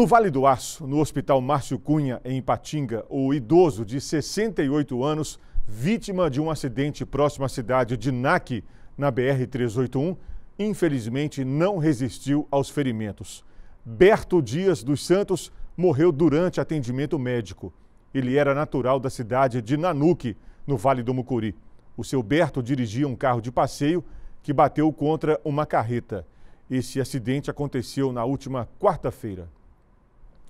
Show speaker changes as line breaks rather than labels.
No Vale do Aço, no Hospital Márcio Cunha, em Patinga, o idoso de 68 anos, vítima de um acidente próximo à cidade de NAC, na BR-381, infelizmente não resistiu aos ferimentos. Berto Dias dos Santos morreu durante atendimento médico. Ele era natural da cidade de Nanuque, no Vale do Mucuri. O seu Berto dirigia um carro de passeio que bateu contra uma carreta. Esse acidente aconteceu na última quarta-feira.